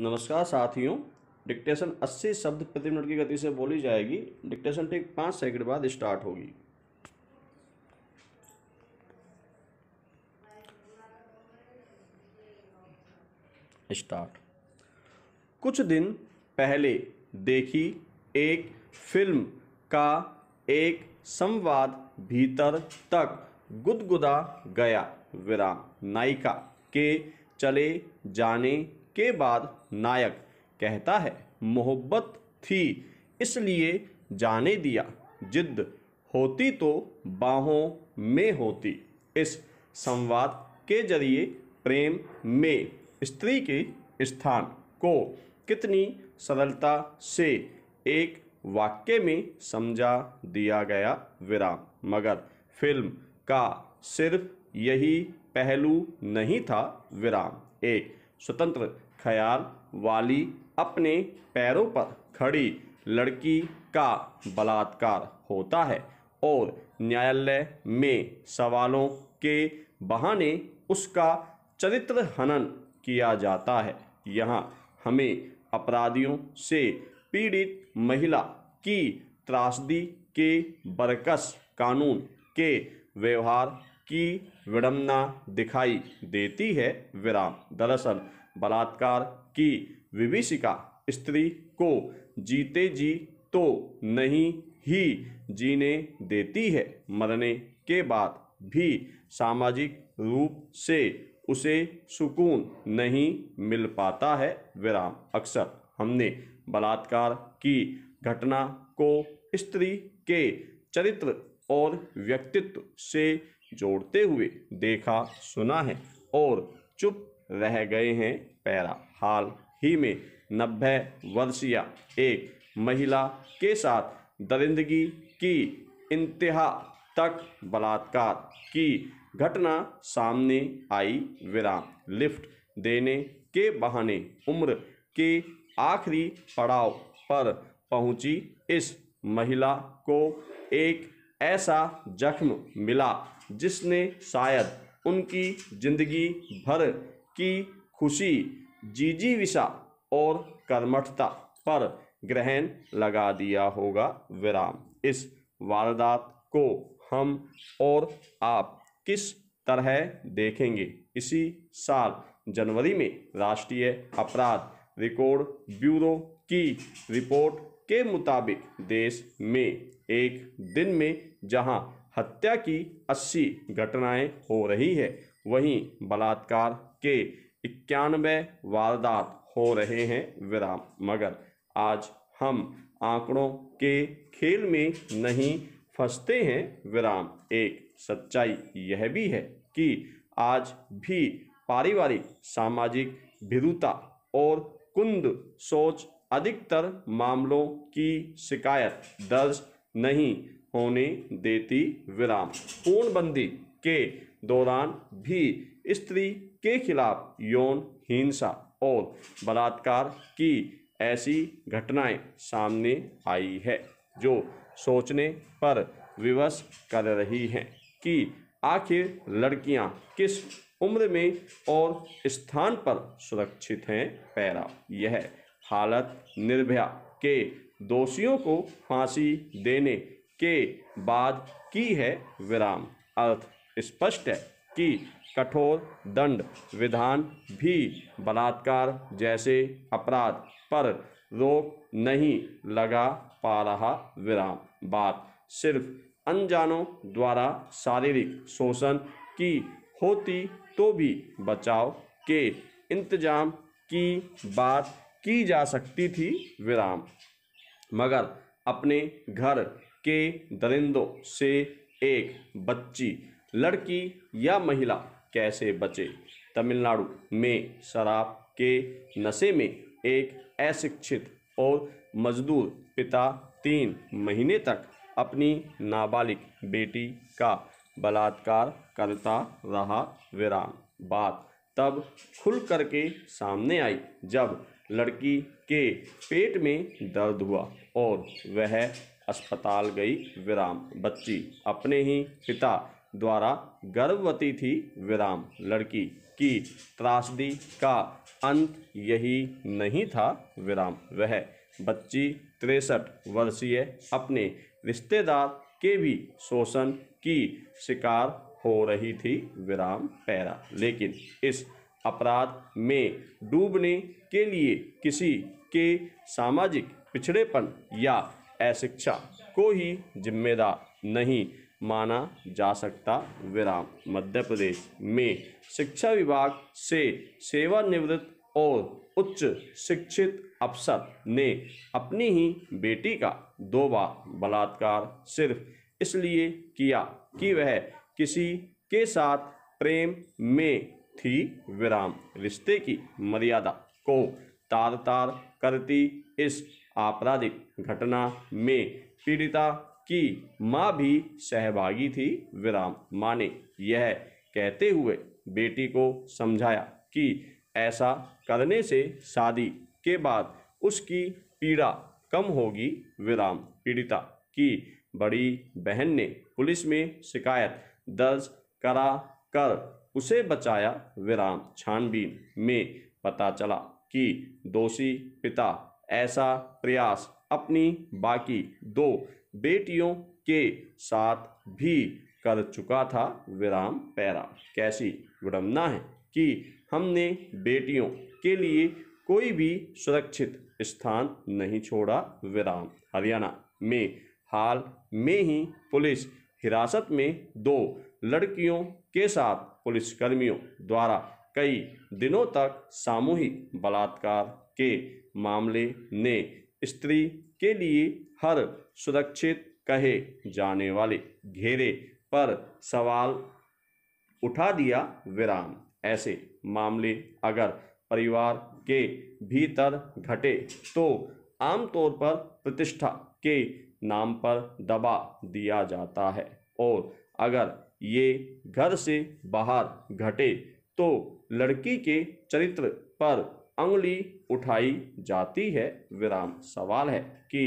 नमस्कार साथियों डिक्टेशन 80 शब्द प्रति मिनट की गति से बोली जाएगी डिक्टेशन ठीक पाँच सेकंड बाद स्टार्ट होगी स्टार्ट कुछ दिन पहले देखी एक फिल्म का एक संवाद भीतर तक गुदगुदा गया विराम नायिका के चले जाने के बाद नायक कहता है मोहब्बत थी इसलिए जाने दिया जिद होती तो बाहों में होती इस संवाद के जरिए प्रेम में स्त्री के स्थान को कितनी सरलता से एक वाक्य में समझा दिया गया विराम मगर फिल्म का सिर्फ यही पहलू नहीं था विराम एक स्वतंत्र ख्याल वाली अपने पैरों पर खड़ी लड़की का बलात्कार होता है और न्यायालय में सवालों के बहाने उसका चरित्र हनन किया जाता है यहाँ हमें अपराधियों से पीड़ित महिला की त्रासदी के बरकस कानून के व्यवहार की विडम्बना दिखाई देती है विराम दरअसल बलात्कार की विभिषिका स्त्री को जीते जी तो नहीं ही जीने देती है मरने के बाद भी सामाजिक रूप से उसे सुकून नहीं मिल पाता है विराम अक्सर हमने बलात्कार की घटना को स्त्री के चरित्र और व्यक्तित्व से जोड़ते हुए देखा सुना है और चुप रह गए हैं पैरा हाल ही में नब्बे वर्षीय एक महिला के साथ दरिंदगी की इंतहा तक बलात्कार की घटना सामने आई विराम लिफ्ट देने के बहाने उम्र के आखिरी पड़ाव पर पहुंची इस महिला को एक ऐसा जख्म मिला जिसने शायद उनकी जिंदगी भर की खुशी विशा और कर्मठता पर ग्रहण लगा दिया होगा विराम इस वारदात को हम और आप किस तरह देखेंगे इसी साल जनवरी में राष्ट्रीय अपराध रिकॉर्ड ब्यूरो की रिपोर्ट के मुताबिक देश में एक दिन में जहां हत्या की अस्सी घटनाएं हो रही है वहीं बलात्कार के इक्यानवे वारदात हो रहे हैं विराम मगर आज हम आंकड़ों के खेल में नहीं फंसते हैं विराम एक सच्चाई यह भी है कि आज भी पारिवारिक सामाजिक भिरुता और कुंद सोच अधिकतर मामलों की शिकायत दर्ज नहीं होने देती विराम पूर्णबंदी के दौरान भी स्त्री के खिलाफ यौन हिंसा और बलात्कार की ऐसी घटनाएं सामने आई है जो सोचने पर विवश कर रही हैं कि आखिर लड़कियां किस उम्र में और स्थान पर सुरक्षित हैं पैरा यह हालत निर्भया के दोषियों को फांसी देने के बाद की है विराम अर्थ स्पष्ट है कि कठोर दंड विधान भी बलात्कार जैसे अपराध पर रोक नहीं लगा पा रहा विराम बात सिर्फ अनजानों द्वारा शारीरिक शोषण की होती तो भी बचाव के इंतजाम की बात की जा सकती थी विराम मगर अपने घर के दरिंदों से एक बच्ची लड़की या महिला कैसे बचे तमिलनाडु में शराब के नशे में एक अशिक्षित और मजदूर पिता तीन महीने तक अपनी नाबालिग बेटी का बलात्कार करता रहा विराम बात तब खुल करके सामने आई जब लड़की के पेट में दर्द हुआ और वह अस्पताल गई विराम बच्ची अपने ही पिता द्वारा गर्भवती थी विराम लड़की की त्रासदी का अंत यही नहीं था विराम वह बच्ची तिरसठ वर्षीय अपने रिश्तेदार के भी शोषण की शिकार हो रही थी विराम पैरा लेकिन इस अपराध में डूबने के लिए किसी के सामाजिक पिछड़ेपन या अशिक्षा को ही जिम्मेदार नहीं माना जा सकता विराम मध्य प्रदेश में शिक्षा विभाग से सेवानिवृत्त और उच्च शिक्षित अफसर ने अपनी ही बेटी का दो बार बलात्कार सिर्फ इसलिए किया कि वह किसी के साथ प्रेम में थी विराम रिश्ते की मर्यादा को तार तार करती इस आपराधिक घटना में पीड़िता की मां भी सहभागी थी विराम माँ ने यह कहते हुए बेटी को समझाया कि ऐसा करने से शादी के बाद उसकी पीड़ा कम होगी विराम पीड़िता की बड़ी बहन ने पुलिस में शिकायत दर्ज करा कर उसे बचाया विराम छानबीन में पता चला कि दोषी पिता ऐसा प्रयास अपनी बाकी दो बेटियों के साथ भी कर चुका था विराम पैरा कैसी विडम्बना है कि हमने बेटियों के लिए कोई भी सुरक्षित स्थान नहीं छोड़ा विराम हरियाणा में हाल में ही पुलिस हिरासत में दो लड़कियों के साथ पुलिसकर्मियों द्वारा कई दिनों तक सामूहिक बलात्कार के मामले ने स्त्री के लिए हर सुरक्षित कहे जाने वाले घेरे पर सवाल उठा दिया विराम ऐसे मामले अगर परिवार के भीतर घटे तो आमतौर पर प्रतिष्ठा के नाम पर दबा दिया जाता है और अगर ये घर से बाहर घटे तो लड़की के चरित्र पर अंगली उठाई जाती है विराम सवाल है कि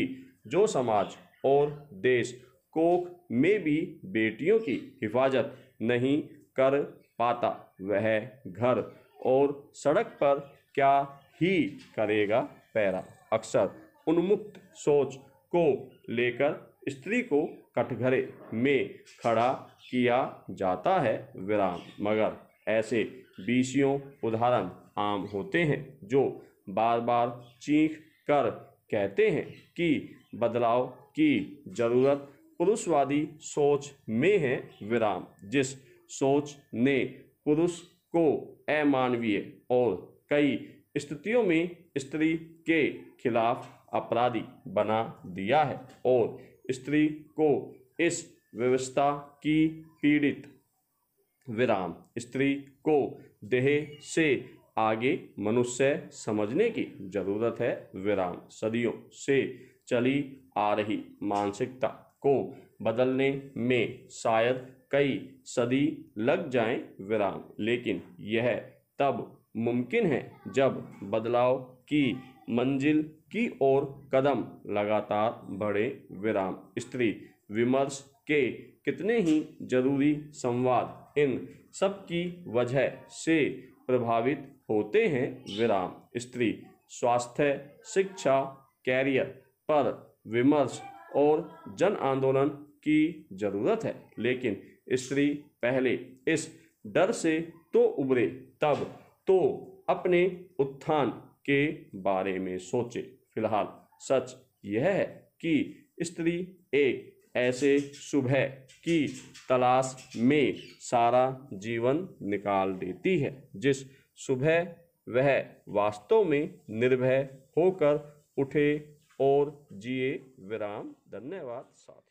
जो समाज और देश कोख में भी बेटियों की हिफाजत नहीं कर पाता वह घर और सड़क पर क्या ही करेगा पैरा अक्सर उन्मुक्त सोच को लेकर स्त्री को कटघरे में खड़ा किया जाता है विराम मगर ऐसे बीसियों उदाहरण आम होते हैं जो बार बार चीख कर कहते हैं कि बदलाव की जरूरत पुरुषवादी सोच में है विराम जिस सोच ने पुरुष को अमानवीय और कई स्थितियों में स्त्री के खिलाफ अपराधी बना दिया है और स्त्री को इस व्यवस्था की पीड़ित विराम स्त्री को देह से आगे मनुष्य समझने की जरूरत है विराम सदियों से चली आ रही मानसिकता को बदलने में शायद कई सदी लग जाएं विराम लेकिन यह तब मुमकिन है जब बदलाव की मंजिल की ओर कदम लगातार बढ़े विराम स्त्री विमर्श के कितने ही जरूरी संवाद इन सब की वजह से प्रभावित होते हैं विराम स्त्री स्वास्थ्य शिक्षा कैरियर पर विमर्श और जन आंदोलन की जरूरत है लेकिन स्त्री पहले इस डर से तो उबरे तब तो अपने उत्थान के बारे में सोचे फिलहाल सच यह है कि स्त्री एक ऐसे सुबह की तलाश में सारा जीवन निकाल देती है जिस सुबह वह वास्तव में निर्भय होकर उठे और जिए विराम धन्यवाद साथ